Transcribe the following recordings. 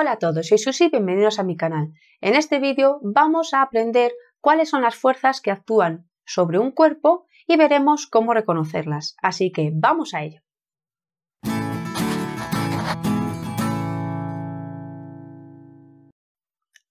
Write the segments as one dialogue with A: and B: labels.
A: Hola a todos, soy Susi, bienvenidos a mi canal. En este vídeo vamos a aprender cuáles son las fuerzas que actúan sobre un cuerpo y veremos cómo reconocerlas. Así que vamos a ello.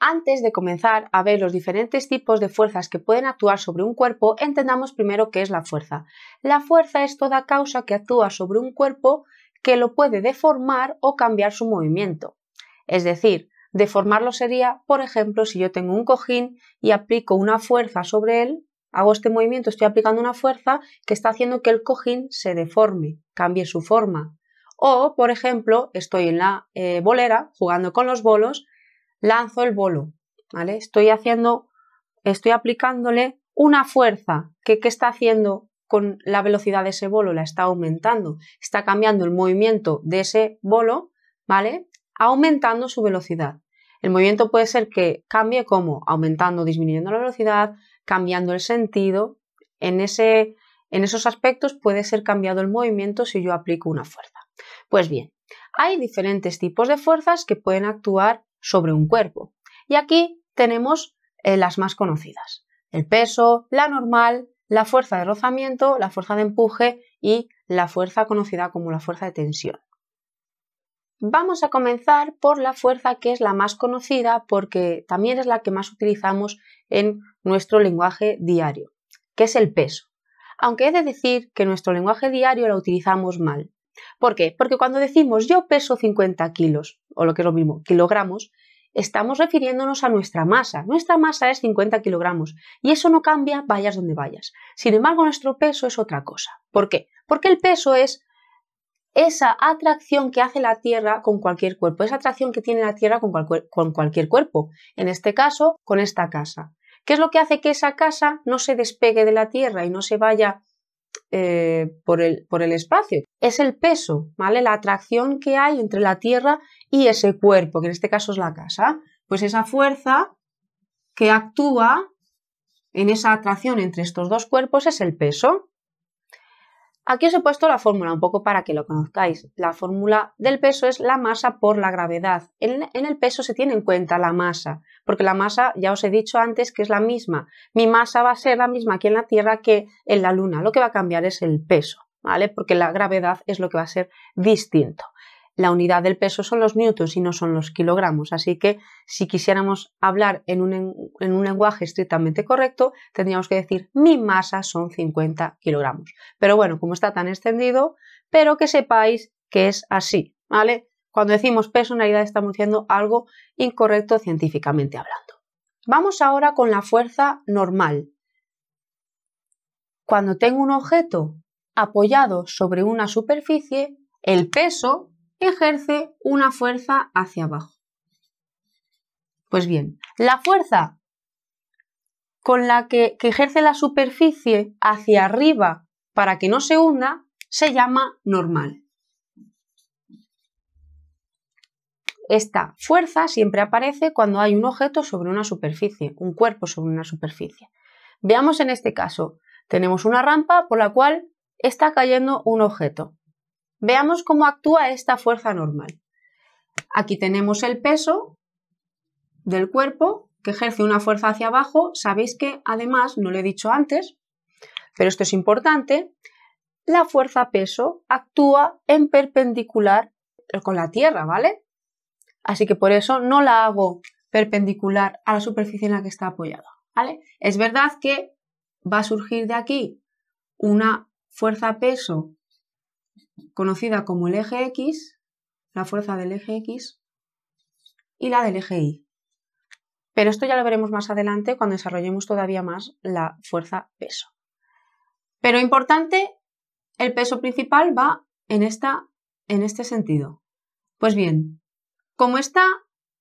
A: Antes de comenzar a ver los diferentes tipos de fuerzas que pueden actuar sobre un cuerpo, entendamos primero qué es la fuerza. La fuerza es toda causa que actúa sobre un cuerpo que lo puede deformar o cambiar su movimiento. Es decir, deformarlo sería, por ejemplo, si yo tengo un cojín y aplico una fuerza sobre él, hago este movimiento, estoy aplicando una fuerza que está haciendo que el cojín se deforme, cambie su forma. O, por ejemplo, estoy en la eh, bolera jugando con los bolos, lanzo el bolo, ¿vale? Estoy haciendo, estoy aplicándole una fuerza que, que está haciendo con la velocidad de ese bolo, la está aumentando, está cambiando el movimiento de ese bolo, ¿vale? aumentando su velocidad. El movimiento puede ser que cambie como aumentando o disminuyendo la velocidad, cambiando el sentido. En, en esos aspectos puede ser cambiado el movimiento si yo aplico una fuerza. Pues bien, hay diferentes tipos de fuerzas que pueden actuar sobre un cuerpo. Y aquí tenemos eh, las más conocidas. El peso, la normal, la fuerza de rozamiento, la fuerza de empuje y la fuerza conocida como la fuerza de tensión. Vamos a comenzar por la fuerza que es la más conocida porque también es la que más utilizamos en nuestro lenguaje diario, que es el peso. Aunque he de decir que nuestro lenguaje diario la utilizamos mal. ¿Por qué? Porque cuando decimos yo peso 50 kilos, o lo que es lo mismo, kilogramos, estamos refiriéndonos a nuestra masa. Nuestra masa es 50 kilogramos y eso no cambia vayas donde vayas. Sin embargo, nuestro peso es otra cosa. ¿Por qué? Porque el peso es esa atracción que hace la Tierra con cualquier cuerpo, esa atracción que tiene la Tierra con, cualquier, con cualquier cuerpo, en este caso con esta casa. ¿Qué es lo que hace que esa casa no se despegue de la Tierra y no se vaya eh, por, el, por el espacio? Es el peso, ¿vale? La atracción que hay entre la Tierra y ese cuerpo, que en este caso es la casa. Pues esa fuerza que actúa en esa atracción entre estos dos cuerpos es el peso. Aquí os he puesto la fórmula un poco para que lo conozcáis. La fórmula del peso es la masa por la gravedad. En, el peso se tiene en cuenta la masa, porque la masa ya os he dicho antes que es la misma. Mi masa va a ser la misma aquí en la Tierra que en la Luna. Lo que va a cambiar es el peso, ¿vale? Porque la gravedad es lo que va a ser distinto la unidad del peso son los newtons y no son los kilogramos. Así que si quisiéramos hablar en un, lenguaje estrictamente correcto, tendríamos que decir mi masa son 50 kilogramos. Pero bueno, como está tan extendido, pero que sepáis que es así, ¿vale? Cuando decimos peso, en realidad estamos diciendo algo incorrecto científicamente hablando. Vamos ahora con la fuerza normal. Cuando tengo un objeto apoyado sobre una superficie, el peso ejerce una fuerza hacia abajo. Pues bien, la fuerza con la que, ejerce la superficie hacia arriba para que no se hunda se llama normal. Esta fuerza siempre aparece cuando hay un objeto sobre una superficie, un cuerpo sobre una superficie. Veamos en este caso, tenemos una rampa por la cual está cayendo un objeto. Veamos cómo actúa esta fuerza normal. Aquí tenemos el peso del cuerpo que ejerce una fuerza hacia abajo. Sabéis que además, no lo he dicho antes, pero esto es importante, la fuerza peso actúa en perpendicular con la Tierra, ¿vale? Así que por eso no la hago perpendicular a la superficie en la que está apoyada, ¿vale? Es verdad que va a surgir de aquí una fuerza peso conocida como el eje X, la fuerza del eje X y la del eje Y. Pero esto ya lo veremos más adelante cuando desarrollemos todavía más la fuerza peso. Pero importante, el peso principal va en, esta, en este sentido. Pues bien, como está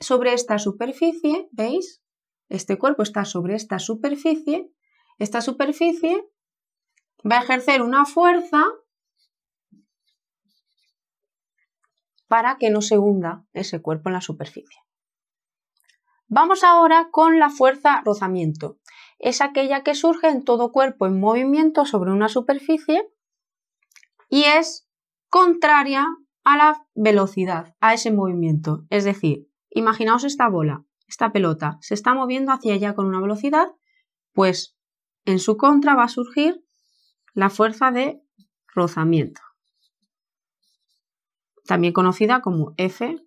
A: sobre esta superficie, ¿veis? Este cuerpo está sobre esta superficie. Esta superficie va a ejercer una fuerza para que no se hunda ese cuerpo en la superficie. Vamos ahora con la fuerza rozamiento. Es aquella que surge en todo cuerpo en movimiento sobre una superficie y es contraria a la velocidad, a ese movimiento. Es decir, imaginaos esta bola, esta pelota, se está moviendo hacia allá con una velocidad, pues en su contra va a surgir la fuerza de rozamiento también conocida como FR.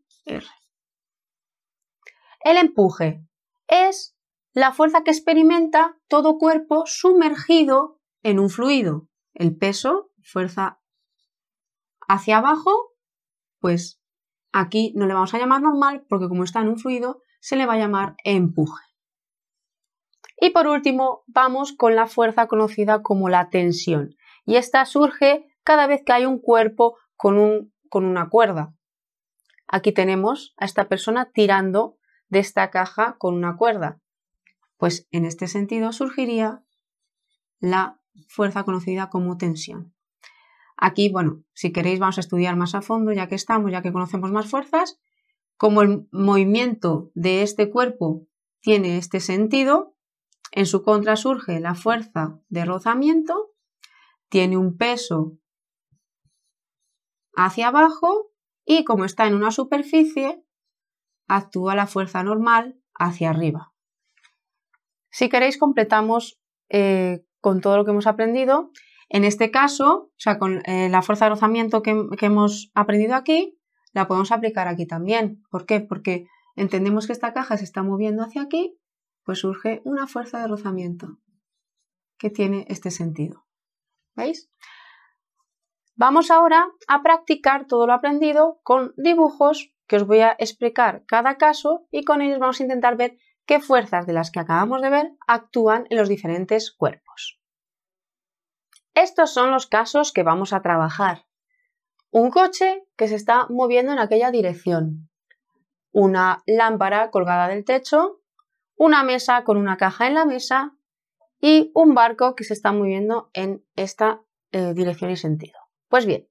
A: El empuje es la fuerza que experimenta todo cuerpo sumergido en un fluido. El peso, fuerza hacia abajo, pues aquí no le vamos a llamar normal porque como está en un fluido se le va a llamar empuje. Y por último, vamos con la fuerza conocida como la tensión. Y esta surge cada vez que hay un cuerpo con un con una cuerda. Aquí tenemos a esta persona tirando de esta caja con una cuerda. Pues en este sentido surgiría la fuerza conocida como tensión. Aquí, bueno, si queréis vamos a estudiar más a fondo, ya que estamos, ya que conocemos más fuerzas, como el movimiento de este cuerpo tiene este sentido, en su contra surge la fuerza de rozamiento, tiene un peso hacia abajo y como está en una superficie, actúa la fuerza normal hacia arriba. Si queréis, completamos eh, con todo lo que hemos aprendido. En este caso, o sea, con eh, la fuerza de rozamiento que, que hemos aprendido aquí, la podemos aplicar aquí también. ¿Por qué? Porque entendemos que esta caja se está moviendo hacia aquí, pues surge una fuerza de rozamiento que tiene este sentido. ¿Veis? Vamos ahora a practicar todo lo aprendido con dibujos que os voy a explicar cada caso y con ellos vamos a intentar ver qué fuerzas de las que acabamos de ver actúan en los diferentes cuerpos. Estos son los casos que vamos a trabajar. Un coche que se está moviendo en aquella dirección. Una lámpara colgada del techo. Una mesa con una caja en la mesa. Y un barco que se está moviendo en esta eh, dirección y sentido. Pues bien,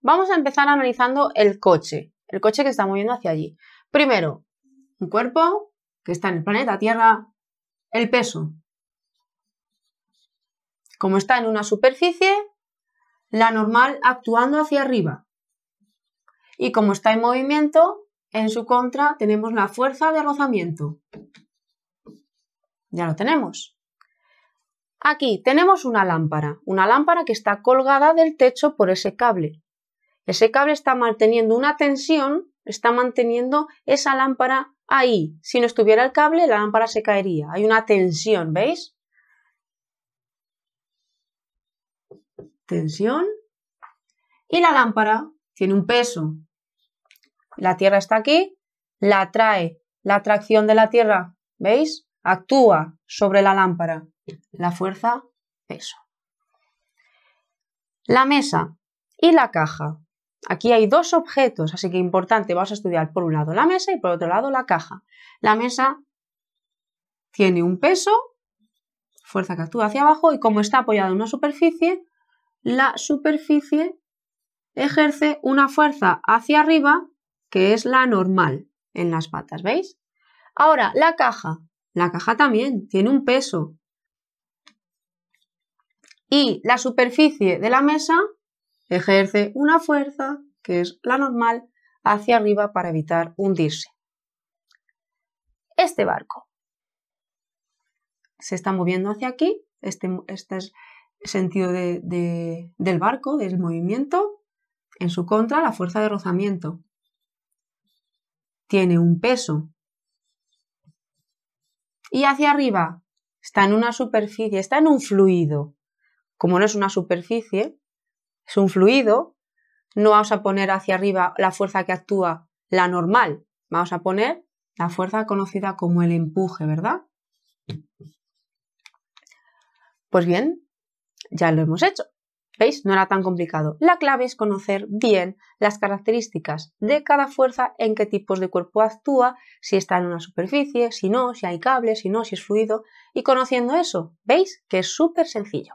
A: vamos a empezar analizando el coche, el coche que está moviendo hacia allí. Primero, un cuerpo que está en el planeta Tierra, el peso. Como está en una superficie, la normal actuando hacia arriba. Y como está en movimiento, en su contra tenemos la fuerza de rozamiento. Ya lo tenemos. Aquí tenemos una lámpara, una lámpara que está colgada del techo por ese cable. Ese cable está manteniendo una tensión, está manteniendo esa lámpara ahí. Si no estuviera el cable, la lámpara se caería. Hay una tensión, ¿veis? Tensión. Y la lámpara tiene un peso. La Tierra está aquí, la atrae. La atracción de la Tierra, ¿veis? Actúa sobre la lámpara la fuerza peso. La mesa y la caja. Aquí hay dos objetos, así que importante, vas a estudiar por un lado la mesa y por otro lado la caja. La mesa tiene un peso, fuerza que actúa hacia abajo, y como está apoyada en una superficie, la superficie ejerce una fuerza hacia arriba que es la normal en las patas, ¿veis? Ahora, la caja. La caja también tiene un peso, y la superficie de la mesa ejerce una fuerza, que es la normal, hacia arriba para evitar hundirse. Este barco se está moviendo hacia aquí, este, este es el sentido del barco, del movimiento, en su contra la fuerza de rozamiento. Tiene un peso. Y hacia arriba está en una superficie, está en un fluido como no es una superficie, es un fluido, no vamos a poner hacia arriba la fuerza que actúa la normal, vamos a poner la fuerza conocida como el empuje, ¿verdad? Pues bien, ya lo hemos hecho. ¿Veis? No era tan complicado. La clave es conocer bien las características de cada fuerza, en qué tipos de cuerpo actúa, si está en una superficie, si no, si hay cables, si no, si es fluido. Y conociendo eso, ¿veis? Que es súper sencillo.